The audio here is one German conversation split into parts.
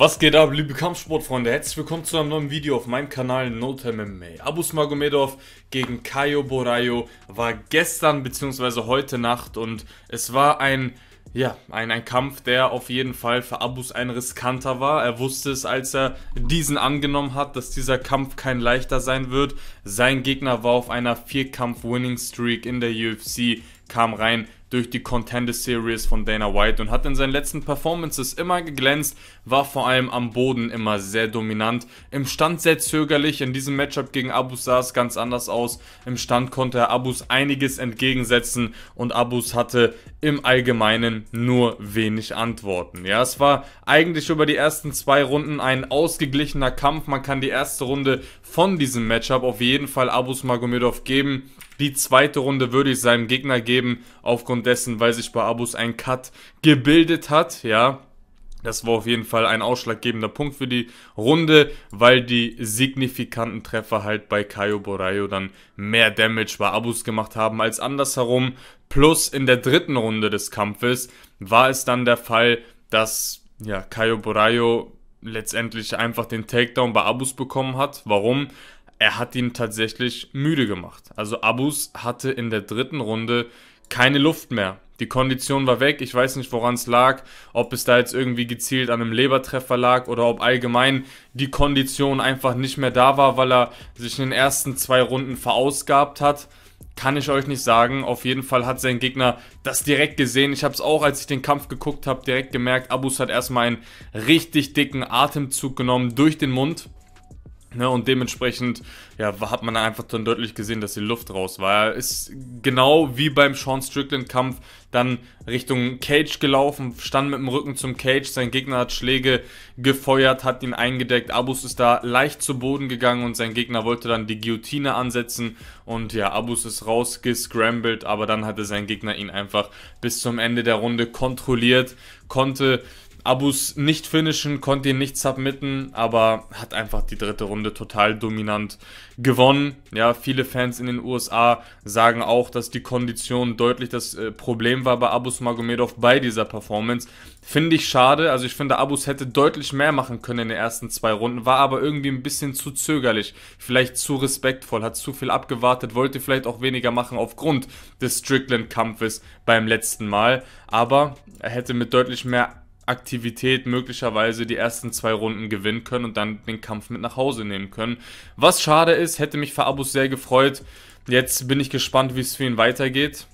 Was geht ab, liebe Kampfsportfreunde? Herzlich willkommen zu einem neuen Video auf meinem Kanal NoTime MMA. Abus Magomedov gegen Kayo Borayo war gestern bzw. heute Nacht und es war ein, ja, ein, ein Kampf, der auf jeden Fall für Abus ein riskanter war. Er wusste es, als er diesen angenommen hat, dass dieser Kampf kein leichter sein wird. Sein Gegner war auf einer Vierkampf-Winning-Streak in der UFC, kam rein, durch die Contender Series von Dana White und hat in seinen letzten Performances immer geglänzt, war vor allem am Boden immer sehr dominant, im Stand sehr zögerlich, in diesem Matchup gegen Abus sah es ganz anders aus, im Stand konnte er Abus einiges entgegensetzen und Abus hatte im Allgemeinen nur wenig Antworten. Ja, es war eigentlich über die ersten zwei Runden ein ausgeglichener Kampf, man kann die erste Runde von diesem Matchup auf jeden Fall Abus Magomedov geben, die zweite Runde würde ich seinem Gegner geben aufgrund aufgrund dessen, weil sich bei Abus ein Cut gebildet hat, ja. Das war auf jeden Fall ein ausschlaggebender Punkt für die Runde, weil die signifikanten Treffer halt bei Caio Borayo dann mehr Damage bei Abus gemacht haben als andersherum. Plus in der dritten Runde des Kampfes war es dann der Fall, dass ja, Caio Borayo letztendlich einfach den Takedown bei Abus bekommen hat. Warum? Er hat ihn tatsächlich müde gemacht. Also Abus hatte in der dritten Runde keine Luft mehr. Die Kondition war weg. Ich weiß nicht, woran es lag. Ob es da jetzt irgendwie gezielt an einem Lebertreffer lag oder ob allgemein die Kondition einfach nicht mehr da war, weil er sich in den ersten zwei Runden verausgabt hat. Kann ich euch nicht sagen. Auf jeden Fall hat sein Gegner das direkt gesehen. Ich habe es auch, als ich den Kampf geguckt habe, direkt gemerkt. Abus hat erstmal einen richtig dicken Atemzug genommen durch den Mund Ne, und dementsprechend ja, hat man einfach dann deutlich gesehen, dass die Luft raus war. Er ist genau wie beim Sean Strickland-Kampf dann Richtung Cage gelaufen, stand mit dem Rücken zum Cage, sein Gegner hat Schläge gefeuert, hat ihn eingedeckt. Abus ist da leicht zu Boden gegangen und sein Gegner wollte dann die Guillotine ansetzen. Und ja, Abus ist rausgescrambled, aber dann hatte sein Gegner ihn einfach bis zum Ende der Runde kontrolliert, konnte Abus nicht finishen, konnte ihn nicht submitten, aber hat einfach die dritte Runde total dominant gewonnen. Ja, viele Fans in den USA sagen auch, dass die Kondition deutlich das äh, Problem war bei Abus Magomedov bei dieser Performance. Finde ich schade. Also ich finde, Abus hätte deutlich mehr machen können in den ersten zwei Runden, war aber irgendwie ein bisschen zu zögerlich, vielleicht zu respektvoll, hat zu viel abgewartet, wollte vielleicht auch weniger machen aufgrund des Strickland-Kampfes beim letzten Mal. Aber er hätte mit deutlich mehr Aktivität möglicherweise die ersten zwei Runden gewinnen können und dann den Kampf mit nach Hause nehmen können. Was schade ist, hätte mich für Abus sehr gefreut. Jetzt bin ich gespannt, wie es für ihn weitergeht.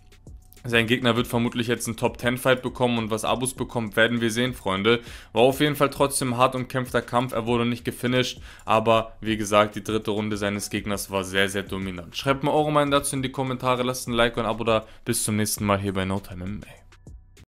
Sein Gegner wird vermutlich jetzt einen Top-10-Fight bekommen und was Abus bekommt, werden wir sehen, Freunde. War auf jeden Fall trotzdem ein hart umkämpfter Kampf, er wurde nicht gefinisht, aber wie gesagt, die dritte Runde seines Gegners war sehr, sehr dominant. Schreibt mir eure Meinung dazu in die Kommentare, lasst ein Like und ein Abo da. Bis zum nächsten Mal hier bei No Time MMA.